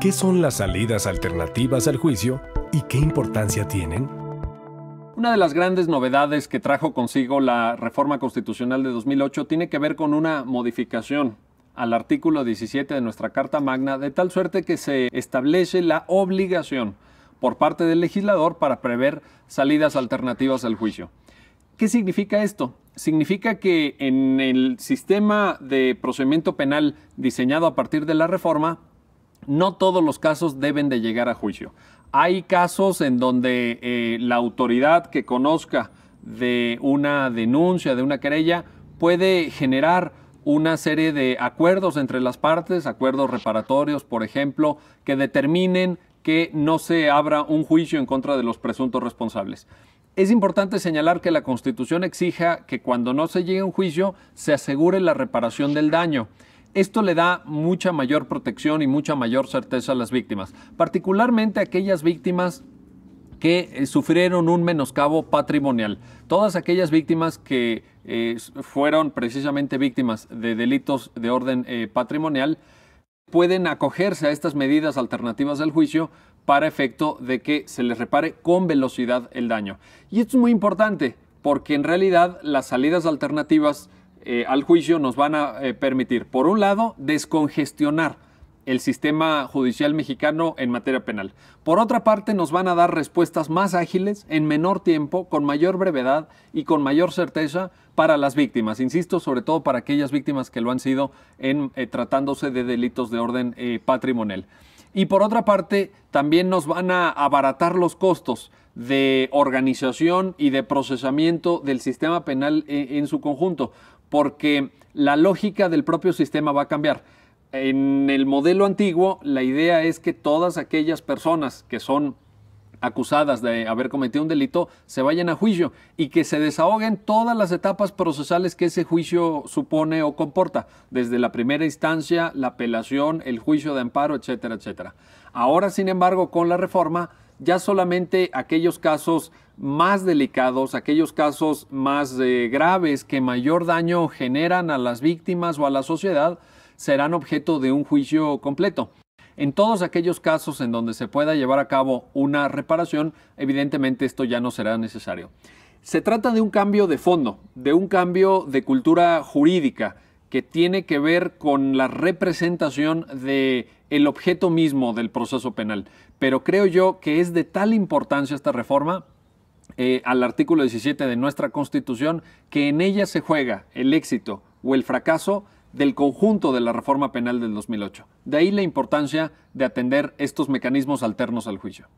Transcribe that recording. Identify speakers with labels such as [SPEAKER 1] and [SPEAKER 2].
[SPEAKER 1] ¿Qué son las salidas alternativas al juicio y qué importancia tienen? Una de las grandes novedades que trajo consigo la reforma constitucional de 2008 tiene que ver con una modificación al artículo 17 de nuestra Carta Magna, de tal suerte que se establece la obligación por parte del legislador para prever salidas alternativas al juicio. ¿Qué significa esto? Significa que en el sistema de procedimiento penal diseñado a partir de la reforma, no todos los casos deben de llegar a juicio. Hay casos en donde eh, la autoridad que conozca de una denuncia, de una querella, puede generar una serie de acuerdos entre las partes, acuerdos reparatorios, por ejemplo, que determinen que no se abra un juicio en contra de los presuntos responsables. Es importante señalar que la Constitución exija que cuando no se llegue a un juicio se asegure la reparación del daño. Esto le da mucha mayor protección y mucha mayor certeza a las víctimas, particularmente aquellas víctimas que eh, sufrieron un menoscabo patrimonial. Todas aquellas víctimas que eh, fueron precisamente víctimas de delitos de orden eh, patrimonial pueden acogerse a estas medidas alternativas del juicio para efecto de que se les repare con velocidad el daño. Y esto es muy importante porque en realidad las salidas alternativas eh, al juicio nos van a eh, permitir, por un lado, descongestionar el sistema judicial mexicano en materia penal. Por otra parte, nos van a dar respuestas más ágiles, en menor tiempo, con mayor brevedad y con mayor certeza para las víctimas. Insisto, sobre todo para aquellas víctimas que lo han sido en eh, tratándose de delitos de orden patrimonial. Y por otra parte, también nos van a abaratar los costos de organización y de procesamiento del sistema penal en su conjunto porque la lógica del propio sistema va a cambiar. En el modelo antiguo, la idea es que todas aquellas personas que son acusadas de haber cometido un delito se vayan a juicio y que se desahoguen todas las etapas procesales que ese juicio supone o comporta, desde la primera instancia, la apelación, el juicio de amparo, etcétera, etcétera. Ahora, sin embargo, con la reforma, ya solamente aquellos casos más delicados, aquellos casos más eh, graves que mayor daño generan a las víctimas o a la sociedad, serán objeto de un juicio completo. En todos aquellos casos en donde se pueda llevar a cabo una reparación, evidentemente esto ya no será necesario. Se trata de un cambio de fondo, de un cambio de cultura jurídica que tiene que ver con la representación de objeto mismo del proceso penal. Pero creo yo que es de tal importancia esta reforma eh, al artículo 17 de nuestra Constitución que en ella se juega el éxito o el fracaso del conjunto de la reforma penal del 2008. De ahí la importancia de atender estos mecanismos alternos al juicio.